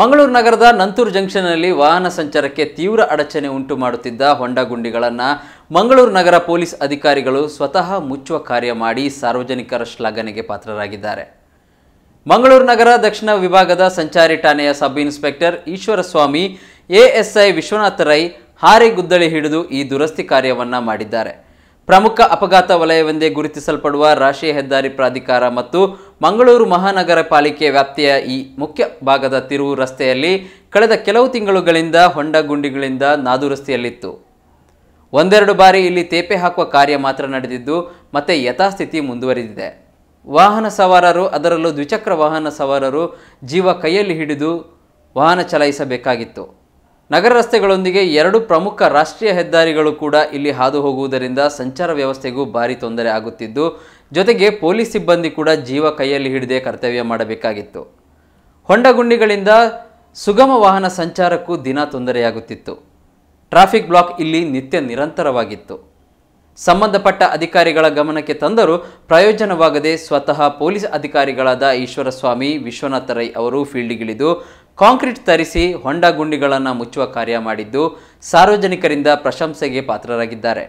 ಮಂಗಳೂರು ನಗರದ ನಂತೂರು ಜಂಕ್ಷನ್ನಲ್ಲಿ ವಾಹನ ಸಂಚಾರಕ್ಕೆ ತೀವ್ರ ಅಡಚಣೆ ಉಂಟು ಮಾಡುತ್ತಿದ್ದ ಹೊಂಡ ಗುಂಡಿಗಳನ್ನು ಮಂಗಳೂರು ನಗರ ಪೊಲೀಸ್ ಅಧಿಕಾರಿಗಳು ಸ್ವತಃ ಮುಚ್ಚುವ ಕಾರ್ಯ ಮಾಡಿ ಸಾರ್ವಜನಿಕರ ಶ್ಲಾಘನೆಗೆ ಪಾತ್ರರಾಗಿದ್ದಾರೆ ಮಂಗಳೂರು ನಗರ ದಕ್ಷಿಣ ವಿಭಾಗದ ಸಂಚಾರಿ ಠಾಣೆಯ sub inspector Eshwaraswamy ASI Vishwanatha Rai ಹಾರೆ ಗುದ್ದಳಿ ಹಿಡಿದು ಈ ದುರಸ್ತಿ ಕಾರ್ಯವನ್ನು ಮಾಡಿದ್ದಾರೆ ಪ್ರಮುಖ ಅಪಘಾತ ವಲಯವೆಂದೇ ಗುರುತಿಸಲ್ಪಡುವ ರಾಷ್ಟ್ರೀಯ ಹೆದ್ದಾರಿ ಪ್ರಾಧಿಕಾರ ಮತ್ತು ಮಂಗಳೂರು ಮಹಾನಗರ ಪಾಲಿಕೆ ವ್ಯಾಪ್ತಿಯ ಈ ಮುಖ್ಯ ಭಾಗದ ತಿರುವು ರಸ್ತೆಯಲ್ಲಿ ಕಳೆದ ಕೆಲವು ತಿಂಗಳುಗಳಿಂದ ಹೊಂಡ ಗುಂಡಿಗಳಿಂದ ನಾದು ರಸ್ತೆಯಲ್ಲಿತ್ತು ಒಂದೆರಡು ಬಾರಿ ಇಲ್ಲಿ ತೇಪೆ ಹಾಕುವ ಕಾರ್ಯ ಮಾತ್ರ ನಡೆದಿದ್ದು ಮತ್ತೆ ಯಥಾಸ್ಥಿತಿ ಮುಂದುವರಿದಿದೆ ವಾಹನ ಸವಾರರು ಅದರಲ್ಲೂ ದ್ವಿಚಕ್ರ ವಾಹನ ಸವಾರರು ಜೀವ ಕೈಯಲ್ಲಿ ಹಿಡಿದು ವಾಹನ ಚಲಾಯಿಸಬೇಕಾಗಿತ್ತು ನಗರ ರಸ್ತೆಗಳೊಂದಿಗೆ ಎರಡು ಪ್ರಮುಖ ರಾಷ್ಟ್ರೀಯ ಹೆದ್ದಾರಿಗಳು ಕೂಡ ಇಲ್ಲಿ ಹಾದು ಹೋಗುವುದರಿಂದ ಸಂಚಾರ ವ್ಯವಸ್ಥೆಗೂ ಭಾರಿ ತೊಂದರೆ ಆಗುತ್ತಿದ್ದು ಜೊತೆಗೆ ಪೊಲೀಸ್ ಸಿಬ್ಬಂದಿ ಕೂಡ ಜೀವ ಕೈಯಲ್ಲಿ ಹಿಡಿದೇ ಕರ್ತವ್ಯ ಮಾಡಬೇಕಾಗಿತ್ತು ಹೊಂಡಗುಂಡಿಗಳಿಂದ ಸುಗಮ ವಾಹನ ಸಂಚಾರಕ್ಕೂ ದಿನ ತೊಂದರೆಯಾಗುತ್ತಿತ್ತು ಟ್ರಾಫಿಕ್ ಬ್ಲಾಕ್ ಇಲ್ಲಿ ನಿತ್ಯ ನಿರಂತರವಾಗಿತ್ತು ಸಂಬಂಧಪಟ್ಟ ಅಧಿಕಾರಿಗಳ ಗಮನಕ್ಕೆ ತಂದರೂ ಪ್ರಯೋಜನವಾಗದೆ ಸ್ವತಃ ಪೊಲೀಸ್ ಅಧಿಕಾರಿಗಳಾದ ಈಶ್ವರಸ್ವಾಮಿ ವಿಶ್ವನಾಥ ರೈ ಅವರು ಫೀಲ್ಡಿಗಿಳಿದು ಕಾಂಕ್ರೀಟ್ ತರಿಸಿ ಹೊಂಡ ಗುಂಡಿಗಳನ್ನು ಮುಚ್ಚುವ ಕಾರ್ಯ ಮಾಡಿದ್ದು ಸಾರ್ವಜನಿಕರಿಂದ ಪ್ರಶಂಸೆಗೆ ಪಾತ್ರರಾಗಿದ್ದಾರೆ